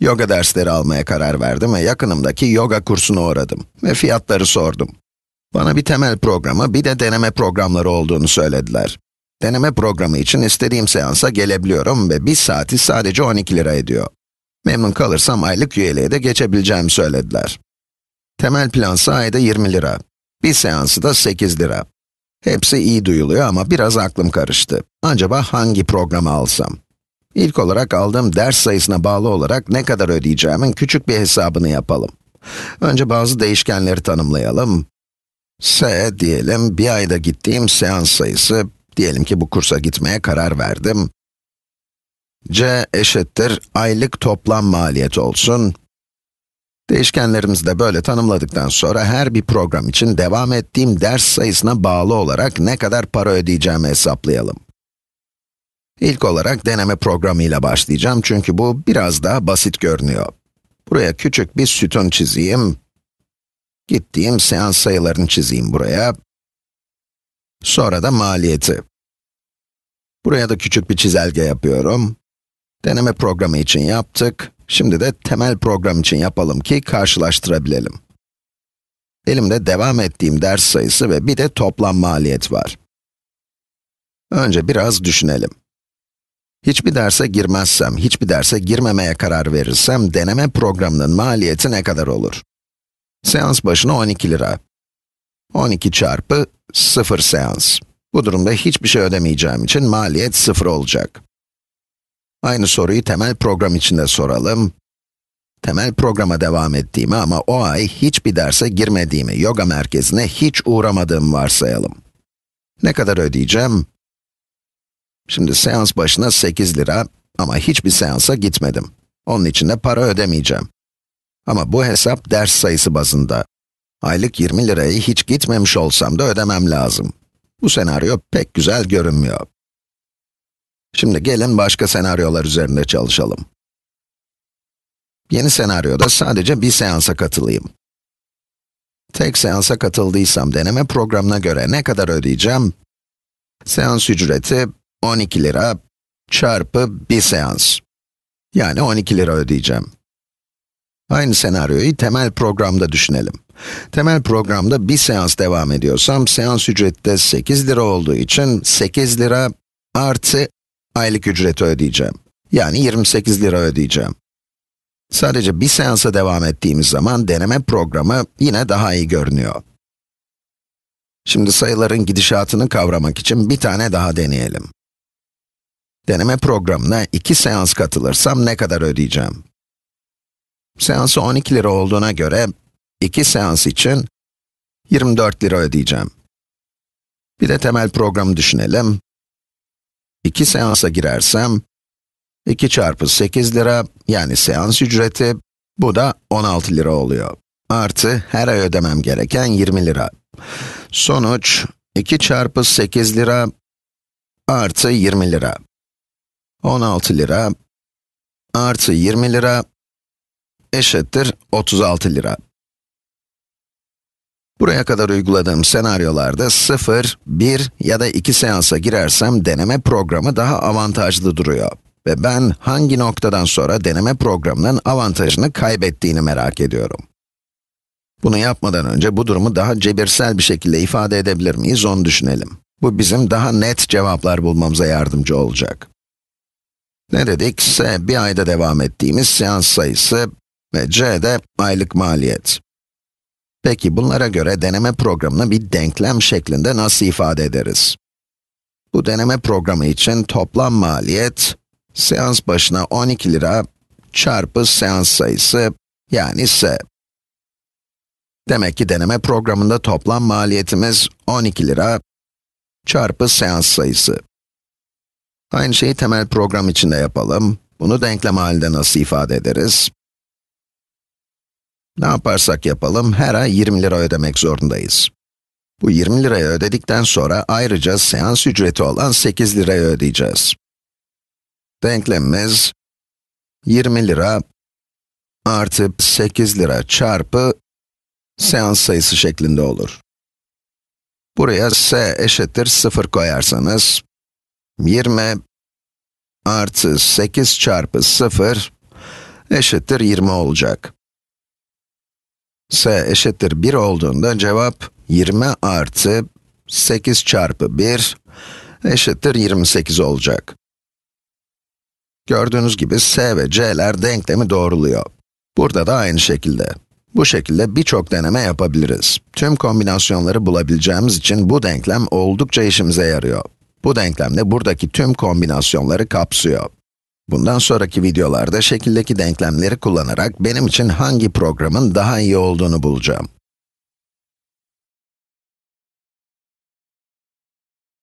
Yoga dersleri almaya karar verdim ve yakınımdaki yoga kursuna uğradım ve fiyatları sordum. Bana bir temel programı, bir de deneme programları olduğunu söylediler. Deneme programı için istediğim seansa gelebiliyorum ve bir saati sadece 12 lira ediyor. Memnun kalırsam aylık üyeliğe de geçebileceğimi söylediler. Temel plansa ayda 20 lira. Bir seansı da 8 lira. Hepsi iyi duyuluyor ama biraz aklım karıştı. Acaba hangi programı alsam? İlk olarak aldığım ders sayısına bağlı olarak ne kadar ödeyeceğimin küçük bir hesabını yapalım. Önce bazı değişkenleri tanımlayalım. S diyelim, bir ayda gittiğim seans sayısı, diyelim ki bu kursa gitmeye karar verdim. C eşittir, aylık toplam maliyet olsun. Değişkenlerimizi de böyle tanımladıktan sonra her bir program için devam ettiğim ders sayısına bağlı olarak ne kadar para ödeyeceğimi hesaplayalım. İlk olarak deneme programıyla başlayacağım çünkü bu biraz daha basit görünüyor. Buraya küçük bir sütun çizeyim. Gittiğim seans sayılarını çizeyim buraya. Sonra da maliyeti. Buraya da küçük bir çizelge yapıyorum. Deneme programı için yaptık. Şimdi de temel program için yapalım ki karşılaştırabilelim. Elimde devam ettiğim ders sayısı ve bir de toplam maliyet var. Önce biraz düşünelim. Hiçbir derse girmezsem, hiçbir derse girmemeye karar verirsem, deneme programının maliyeti ne kadar olur? Seans başına 12 lira. 12 çarpı 0 seans. Bu durumda hiçbir şey ödemeyeceğim için maliyet 0 olacak. Aynı soruyu temel program içinde soralım. Temel programa devam ettiğimi ama o ay hiçbir derse girmediğimi, yoga merkezine hiç uğramadığımı varsayalım. Ne kadar ödeyeceğim? Şimdi seans başına 8 lira ama hiçbir seansa gitmedim. Onun için de para ödemeyeceğim. Ama bu hesap ders sayısı bazında. Aylık 20 lirayı hiç gitmemiş olsam da ödemem lazım. Bu senaryo pek güzel görünmüyor. Şimdi gelin başka senaryolar üzerinde çalışalım. Yeni senaryoda sadece bir seansa katılayım. Tek seansa katıldıysam deneme programına göre ne kadar ödeyeceğim? Seans ücreti 12 lira çarpı bir seans. Yani 12 lira ödeyeceğim. Aynı senaryoyu temel programda düşünelim. Temel programda bir seans devam ediyorsam, seans ücreti de 8 lira olduğu için 8 lira artı aylık ücreti ödeyeceğim. Yani 28 lira ödeyeceğim. Sadece bir seansa devam ettiğimiz zaman deneme programı yine daha iyi görünüyor. Şimdi sayıların gidişatını kavramak için bir tane daha deneyelim. Deneme programına iki seans katılırsam ne kadar ödeyeceğim? Seansı 12 lira olduğuna göre, iki seans için 24 lira ödeyeceğim. Bir de temel programı düşünelim. İki seansa girersem, 2 çarpı 8 lira, yani seans ücreti, bu da 16 lira oluyor. Artı her ay ödemem gereken 20 lira. Sonuç, 2 çarpı 8 lira artı 20 lira. 16 lira artı 20 lira eşittir 36 lira. Buraya kadar uyguladığım senaryolarda 0, 1 ya da 2 seansa girersem deneme programı daha avantajlı duruyor. Ve ben hangi noktadan sonra deneme programının avantajını kaybettiğini merak ediyorum. Bunu yapmadan önce bu durumu daha cebirsel bir şekilde ifade edebilir miyiz onu düşünelim. Bu bizim daha net cevaplar bulmamıza yardımcı olacak. Ne dedik? S bir ayda devam ettiğimiz seans sayısı ve c de aylık maliyet. Peki bunlara göre deneme programını bir denklem şeklinde nasıl ifade ederiz? Bu deneme programı için toplam maliyet, seans başına 12 lira çarpı seans sayısı, yani s. Demek ki deneme programında toplam maliyetimiz 12 lira çarpı seans sayısı. Aynı şeyi temel program içinde yapalım. Bunu denklem halinde nasıl ifade ederiz? Ne yaparsak yapalım, her ay 20 lira ödemek zorundayız. Bu 20 lirayı ödedikten sonra ayrıca seans ücreti olan 8 lirayı ödeyeceğiz. Denklemimiz 20 lira artı 8 lira çarpı seans sayısı şeklinde olur. Buraya s eşittir 0 koyarsanız, 20 artı 8 çarpı 0 eşittir 20 olacak. s eşittir 1 olduğunda cevap 20 artı 8 çarpı 1 eşittir 28 olacak. Gördüğünüz gibi s ve c'ler denklemi doğruluyor. Burada da aynı şekilde. Bu şekilde birçok deneme yapabiliriz. Tüm kombinasyonları bulabileceğimiz için bu denklem oldukça işimize yarıyor. Bu denklem de buradaki tüm kombinasyonları kapsıyor. Bundan sonraki videolarda şekildeki denklemleri kullanarak benim için hangi programın daha iyi olduğunu bulacağım.